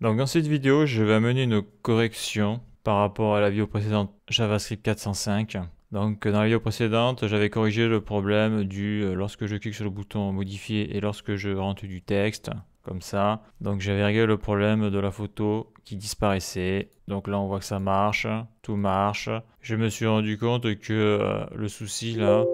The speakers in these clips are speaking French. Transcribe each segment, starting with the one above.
Donc dans cette vidéo, je vais amener une correction par rapport à la vidéo précédente JavaScript 405. Donc dans la vidéo précédente, j'avais corrigé le problème du euh, lorsque je clique sur le bouton modifier et lorsque je rentre du texte, comme ça. Donc j'avais réglé le problème de la photo qui disparaissait. Donc là on voit que ça marche, tout marche. Je me suis rendu compte que euh, le souci là,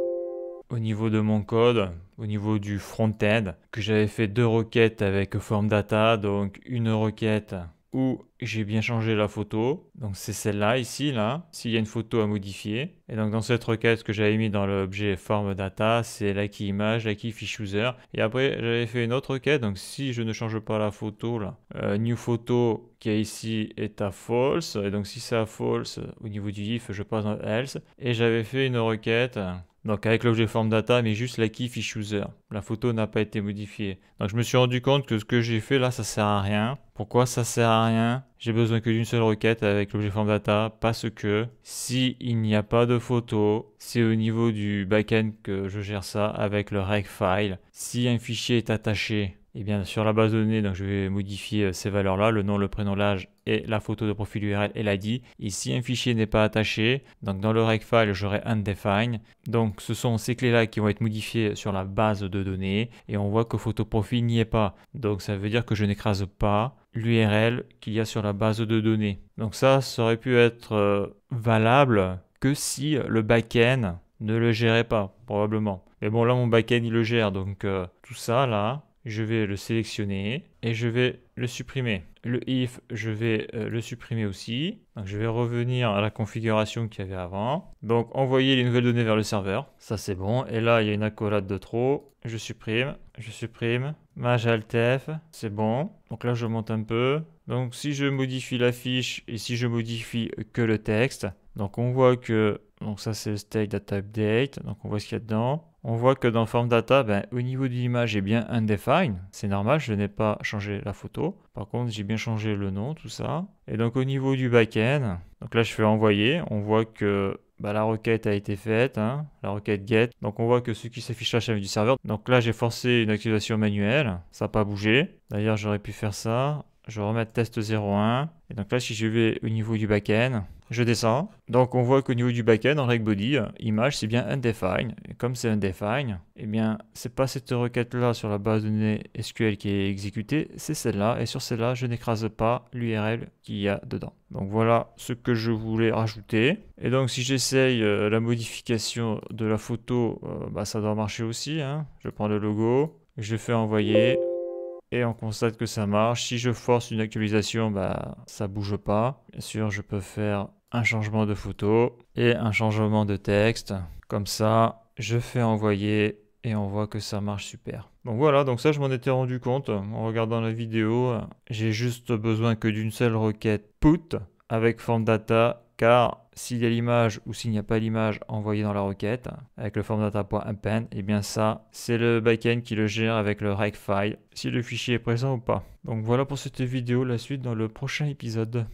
au niveau de mon code, au niveau du front-end, que j'avais fait deux requêtes avec form data, donc une requête où j'ai bien changé la photo. Donc c'est celle-là ici, là, s'il y a une photo à modifier. Et donc dans cette requête que j'avais mis dans l'objet form data, c'est la key image, la key fish user. Et après j'avais fait une autre requête, donc si je ne change pas la photo là, euh, new photo qui est ici est à false. Et donc si c'est à false, au niveau du if, je passe dans else. Et j'avais fait une requête donc avec l'objet form data, mais juste la key fish user. La photo n'a pas été modifiée. Donc je me suis rendu compte que ce que j'ai fait là, ça sert à rien. Pourquoi ça sert à rien J'ai besoin que d'une seule requête avec l'objet form data parce que si il n'y a pas de photo, c'est au niveau du backend que je gère ça avec le rec file. Si un fichier est attaché et eh bien sur la base de données, donc je vais modifier euh, ces valeurs-là, le nom, le prénom, l'âge et la photo de profil URL et l'ID. Ici, un fichier n'est pas attaché, donc dans le file, j'aurai undefined. Donc ce sont ces clés-là qui vont être modifiées sur la base de données et on voit que photo profil n'y est pas. Donc ça veut dire que je n'écrase pas l'URL qu'il y a sur la base de données. Donc ça, ça aurait pu être euh, valable que si le back-end ne le gérait pas, probablement. Mais bon, là, mon back-end, il le gère, donc euh, tout ça, là, je vais le sélectionner et je vais le supprimer. Le if, je vais euh, le supprimer aussi. Donc, je vais revenir à la configuration qu'il y avait avant. Donc, envoyer les nouvelles données vers le serveur. Ça, c'est bon. Et là, il y a une accolade de trop. Je supprime, je supprime. Majaltef, c'est bon. Donc là, je monte un peu. Donc, si je modifie la fiche et si je modifie que le texte, donc on voit que... Donc ça, c'est le state data update. Donc on voit ce qu'il y a dedans. On voit que dans Form Data, ben, au niveau de l'image, j'ai bien Undefined. C'est normal, je n'ai pas changé la photo. Par contre, j'ai bien changé le nom, tout ça. Et donc au niveau du backend, donc là je fais envoyer. On voit que ben, la requête a été faite, hein, la requête get. Donc on voit que ce qui s'affiche là, c'est du serveur. Donc là, j'ai forcé une activation manuelle. Ça n'a pas bougé. D'ailleurs, j'aurais pu faire ça. Je remets remettre test 01. Et donc là, si je vais au niveau du backend, je descends. Donc on voit qu'au niveau du backend, en règle body, euh, image, c'est bien undefined. Et comme c'est undefined, eh bien, c'est pas cette requête-là sur la base de données SQL qui est exécutée, c'est celle-là. Et sur celle-là, je n'écrase pas l'URL qu'il y a dedans. Donc voilà ce que je voulais rajouter. Et donc si j'essaye euh, la modification de la photo, euh, bah, ça doit marcher aussi. Hein. Je prends le logo, je fais envoyer et on constate que ça marche. Si je force une actualisation, bah, ça bouge pas. Bien sûr, je peux faire un changement de photo et un changement de texte. Comme ça, je fais envoyer et on voit que ça marche super. Donc voilà, donc ça je m'en étais rendu compte en regardant la vidéo. J'ai juste besoin que d'une seule requête put avec form data car s'il y a l'image ou s'il n'y a pas l'image envoyée dans la requête avec le pen, et eh bien ça, c'est le backend qui le gère avec le rec file, si le fichier est présent ou pas. Donc voilà pour cette vidéo, la suite dans le prochain épisode.